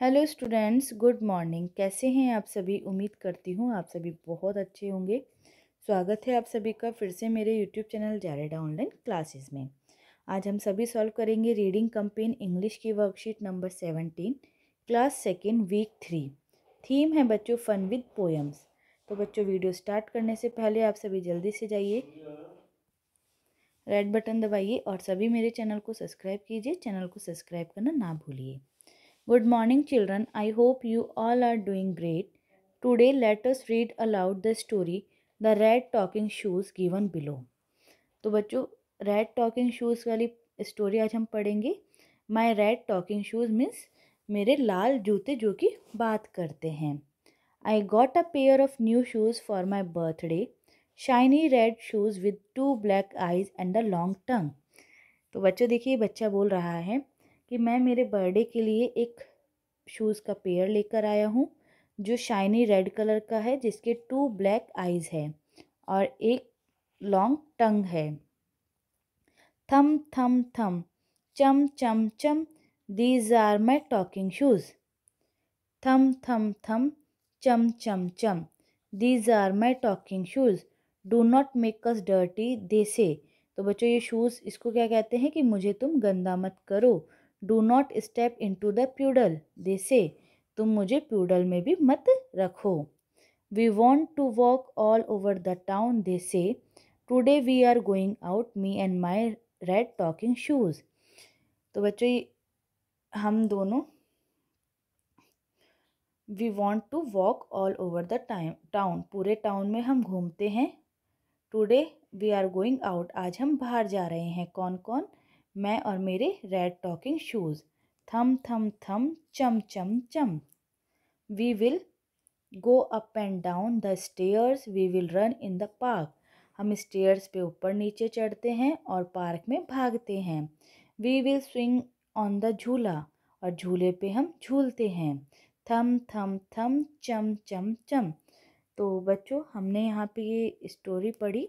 Hello students good morning कैसे हैं आप सभी उम्मीद करती हूँ आप सभी बहुत अच्छे होंगे स्वागत है आप सभी का फिर से मेरे यूट्यूब चैनल जारेडा ऑनलाइन क्लासेस में आज हम सभी सॉल्व करेंगे रीडिंग कंपेन इंग्लिश की worksheet number seventeen class second week three theme है बच्चों फन विद पोएम्स तो बच्चों वीडियो स्टार्ट करने से पहले आप सभी जल्दी से जाइए रेड बटन दबाइए और सभी मेरे चैनल को सब्सक्राइब कीजिए चैनल को सब्सक्राइब करना ना भूलिए good morning children I hope you all are doing great today let us read aloud the story The Red Talking Shoes given below. तो बच्चों रेड टॉकिंग शूज़ वाली स्टोरी आज हम पढ़ेंगे my red talking shoes means मेरे लाल जूते जो कि बात करते हैं I got a pair of new shoes for my birthday shiny red shoes with two black eyes and a long tongue तो बच्चों देखिए बच्चा बोल रहा है कि मैं मेरे बर्थडे के लिए एक शूज़ का पेयर लेकर आया हूँ जो शाइनी रेड कलर का है जिसके टू ब्लैक आइज़ है और एक लॉन्ग टंग है थम थम थम चम चम चम these are my talking shoes थम थम थम चम चम चम these are my talking shoes do not make us dirty they say तो बच्चों ये शूज़ इसको क्या कहते हैं कि मुझे तुम गंदा मत करो do not step into the puddle they say तुम मुझे प्यूडल में भी मत रखो we want to walk all over the town they say today we are going out me and my red talking shoes तो बच्चों हम दोनों we want to walk all over the time town पूरे town में हम घूमते हैं today we are going out आज हम बाहर जा रहे हैं कौन कौन मैं और मेरे रेड टॉकिंग शूज़ थम थम थम चम चम चम we will go up and down the stairs we will run in the park हम स्टेयर्स पे ऊपर नीचे चढ़ते हैं और पार्क में भागते हैं we will swing on the झूला और झूले पे हम झूलते हैं थम थम थम चम चम चम तो बच्चों हमने यहाँ पे ये स्टोरी पढ़ी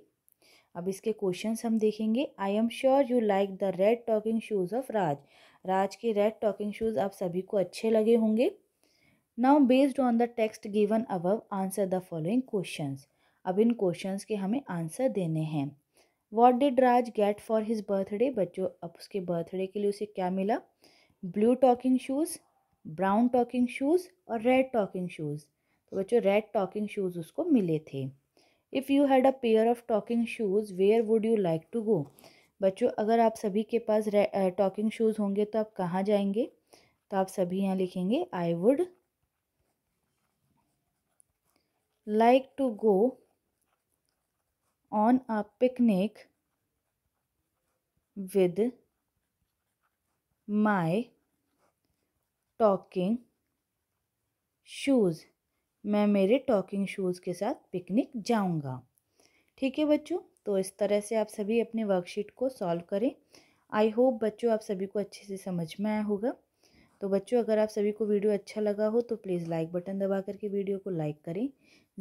अब इसके क्वेश्चन हम देखेंगे I am sure you like the red talking shoes of Raj Raj के रेड टॉकिंग शूज़ आप सभी को अच्छे लगे होंगे now based on the text given above answer the following question अब इन क्वेश्चन के हमें आंसर देने हैं what did Raj get for his birthday बच्चों अब उसके बर्थडे के लिए उसे क्या मिला blue talking shoes brown talking shoes और रेड टॉकिंग शूज़ तो बच्चों रेड टॉकिंग शूज़ उसको मिले थे if you had a pair of talking shoes where would you like to गो बच्चों अगर आप सभी के पास टॉकिंग शूज़ होंगे तो आप कहाँ जाएंगे तो आप सभी यहाँ लिखेंगे I would like to go on a picnic with my talking shoes मैं मेरे टॉकिंग शूज़ के साथ पिकनिक जाऊंगा ठीक है बच्चों तो इस तरह से आप सभी अपने वर्कशीट को सॉल्व करें आई होप बच्चों आप सभी को अच्छे से समझ में आया होगा तो बच्चों अगर आप सभी को वीडियो अच्छा लगा हो तो प्लीज़ लाइक बटन दबा करके वीडियो को लाइक करें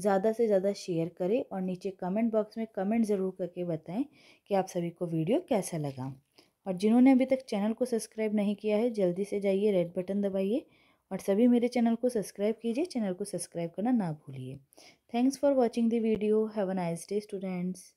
ज़्यादा से ज़्यादा शेयर करें और नीचे कमेंट बॉक्स में कमेंट ज़रूर करके बताएं कि आप सभी को वीडियो कैसा लगा और जिन्होंने अभी तक चैनल को सब्सक्राइब नहीं किया है जल्दी से जाइए रेड बटन दबाइए और सभी मेरे चैनल को सब्सक्राइब कीजिए चैनल को सब्सक्राइब करना ना भूलिए thanks for watching the video have a nice day students